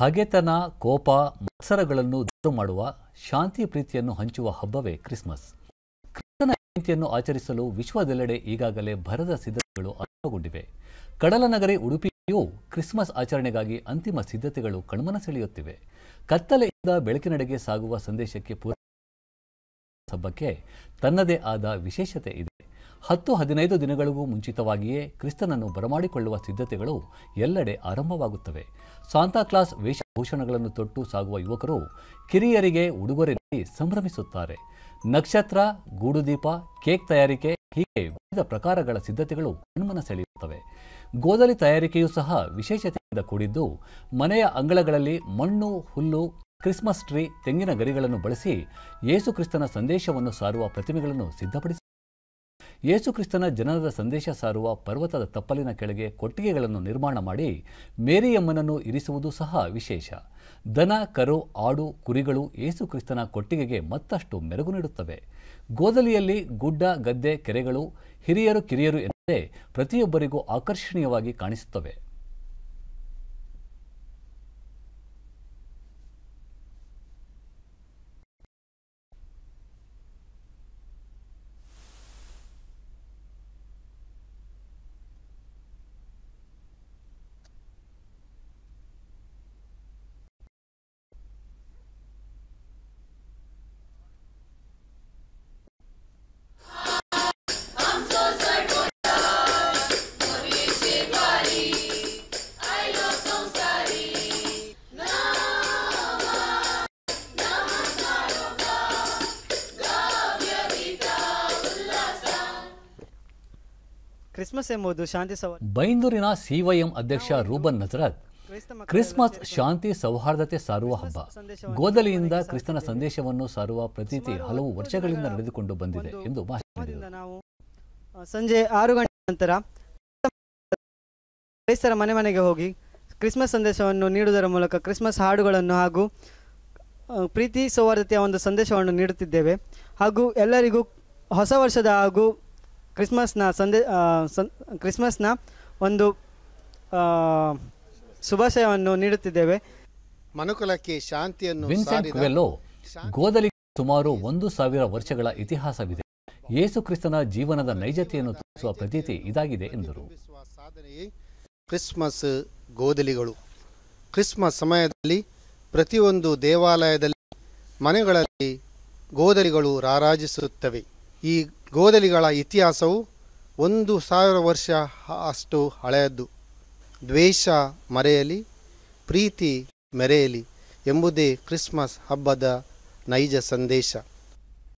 ಹಗೆತನ ಕೋಪ ಮತ್ಸರಗಳನ್ನು ದೂರು ಮಾಡುವ ಶಾಂತಿ ಪ್ರೀತಿಯನ್ನು ಹಂಚುವ ಹಬ್ಬವೇ ಕ್ರಿಸ್ಮಸ್ ಕ್ರಿಸ್ತನ ಜಯಂತಿಯನ್ನು ಆಚರಿಸಲು ವಿಶ್ವದೆಲ್ಲೆಡೆ ಈಗಾಗಲೇ ಭರದ ಸಿದ್ಧತೆಗಳು ಆರಂಭಗೊಂಡಿವೆ ಕಡಲ ನಗರಿ ಉಡುಪಿಯೂ ಕ್ರಿಸ್ಮಸ್ ಆಚರಣೆಗಾಗಿ ಅಂತಿಮ ಸಿದ್ಧತೆಗಳು ಕಣ್ಮನ ಸೆಳೆಯುತ್ತಿವೆ ಕತ್ತಲೆಯಿಂದ ಬೆಳಕಿನಡೆಗೆ ಸಾಗುವ ಸಂದೇಶಕ್ಕೆ ಪೂರ ಹಬ್ಬಕ್ಕೆ ತನ್ನದೇ ಆದ ವಿಶೇಷತೆ ಇದೆ ಹತ್ತು ಹದಿನೈದು ದಿನಗಳಿಗೂ ಮುಂಚಿತವಾಗಿಯೇ ಕ್ರಿಸ್ತನನ್ನು ಬರಮಾಡಿಕೊಳ್ಳುವ ಸಿದ್ಧತೆಗಳು ಎಲ್ಲೆಡೆ ಆರಂಭವಾಗುತ್ತವೆ ಸಾಂತಾಕ್ಲಾಸ್ ವೇಷಭೂಷಣಗಳನ್ನು ತೊಟ್ಟು ಸಾಗುವ ಯುವಕರು ಕಿರಿಯರಿಗೆ ಉಡುಗೊರೆ ಸಂಭ್ರಮಿಸುತ್ತಾರೆ ನಕ್ಷತ್ರ ಗೂಡುದೀಪ ಕೇಕ್ ತಯಾರಿಕೆ ಹೀಗೆ ವಿವಿಧ ಪ್ರಕಾರಗಳ ಸಿದ್ಧತೆಗಳು ಕಣ್ಮನ ಸೆಳೆಯುತ್ತವೆ ಗೋದಲಿ ತಯಾರಿಕೆಯೂ ಸಹ ವಿಶೇಷತೆಯಿಂದ ಕೂಡಿದ್ದು ಮನೆಯ ಅಂಗಳಗಳಲ್ಲಿ ಮಣ್ಣು ಹುಲ್ಲು ಕ್ರಿಸ್ಮಸ್ ಟ್ರೀ ತೆಂಗಿನ ಗರಿಗಳನ್ನು ಬಳಸಿ ಯೇಸುಕ್ರಿಸ್ತನ ಸಂದೇಶವನ್ನು ಸಾರುವ ಪ್ರತಿಮೆಗಳನ್ನು ಸಿದ್ಧಪಡಿಸಿ ಯೇಸುಕ್ರಿಸ್ತನ ಜನನದ ಸಂದೇಶ ಸಾರುವ ಪರ್ವತದ ತಪ್ಪಲಿನ ಕೆಳಗೆ ಕೊಟ್ಟಿಗೆಗಳನ್ನು ನಿರ್ಮಾಣ ಮಾಡಿ ಮೇರಿಯಮ್ಮನನ್ನು ಇರಿಸುವುದು ಸಹ ವಿಶೇಷ ದನ ಕರು ಆಡು ಕುರಿಗಳು ಯೇಸುಕ್ರಿಸ್ತನ ಕೊಟ್ಟಿಗೆಗೆ ಮತ್ತಷ್ಟು ಮೆರುಗು ನೀಡುತ್ತವೆ ಗೋದಲಿಯಲ್ಲಿ ಗುಡ್ಡ ಗದ್ದೆ ಕೆರೆಗಳು ಹಿರಿಯರು ಕಿರಿಯರು ಎಂದರೆ ಪ್ರತಿಯೊಬ್ಬರಿಗೂ ಆಕರ್ಷಣೀಯವಾಗಿ ಕಾಣಿಸುತ್ತವೆ ಕ್ರಿಸ್ಮಸ್ ಎಂಬುದು ಶಾಂತಿ ಬೈಂದೂರಿನ ಸಿವೈಎಂ ಅಧ್ಯಕ್ಷ ರೂಬನ್ ನಜರತ್ ಕ್ರಿಸ್ಮಸ್ ಶಾಂತಿ ಸೌಹಾರ್ದತೆ ಸಾರುವ ಹಬ್ಬ ಗೋದಲಿಯಿಂದ ಕ್ರಿಸ್ತನ ಸಂದೇಶವನ್ನು ಸಾರುವ ಪ್ರತೀತಿ ಹಲವು ವರ್ಷಗಳಿಂದ ನಡೆದುಕೊಂಡು ಬಂದಿದೆ ಎಂದು ನಾವು ಸಂಜೆ ಆರು ಗಂಟೆ ನಂತರ ಕ್ರೈಸ್ತರ ಮನೆ ಮನೆಗೆ ಹೋಗಿ ಕ್ರಿಸ್ಮಸ್ ಸಂದೇಶವನ್ನು ನೀಡುವುದರ ಮೂಲಕ ಕ್ರಿಸ್ಮಸ್ ಹಾಡುಗಳನ್ನು ಹಾಗೂ ಪ್ರೀತಿ ಸೌಹಾರ್ದತೆಯ ಒಂದು ಸಂದೇಶವನ್ನು ನೀಡುತ್ತಿದ್ದೇವೆ ಹಾಗೂ ಎಲ್ಲರಿಗೂ ಹೊಸ ವರ್ಷದ ಹಾಗೂ ಕ್ರಿಸ್ಮಸ್ನ ಸಂದೇ ಸನ್ ಕ್ರಿಸ್ಮಸ್ನ ಒಂದು ಶುಭಾಶಯವನ್ನು ನೀಡುತ್ತಿದ್ದೇವೆ ಮನುಕುಲಕ್ಕೆ ಶಾಂತಿಯನ್ನು ಗೋದಲಿ ಸುಮಾರು ಒಂದು ಸಾವಿರ ವರ್ಷಗಳ ಇತಿಹಾಸವಿದೆ ಯೇಸು ಕ್ರಿಸ್ತನ ಜೀವನದ ನೈಜತೆಯನ್ನು ತೋರಿಸುವ ಪ್ರತೀತಿ ಇದಾಗಿದೆ ಎಂದರು ಕ್ರಿಸ್ಮಸ್ ಗೋದಲಿಗಳು ಕ್ರಿಸ್ಮಸ್ ಸಮಯದಲ್ಲಿ ಪ್ರತಿಯೊಂದು ದೇವಾಲಯದಲ್ಲಿ ಮನೆಗಳಲ್ಲಿ ಗೋದಲಿಗಳು ರಾರಾಜಿಸುತ್ತವೆ ಈ ಗೋದಲಿಗಳ ಇತಿಹಾಸವು ಒಂದು ಸಾವಿರ ವರ್ಷ ಅಷ್ಟು ಹಳೆಯದ್ದು ದ್ವೇಷ ಮರೆಯಲಿ ಪ್ರೀತಿ ಮೆರೆಯಲಿ ಎಂಬುದೇ ಕ್ರಿಸ್ಮಸ್ ಹಬ್ಬದ ನೈಜ ಸಂದೇಶ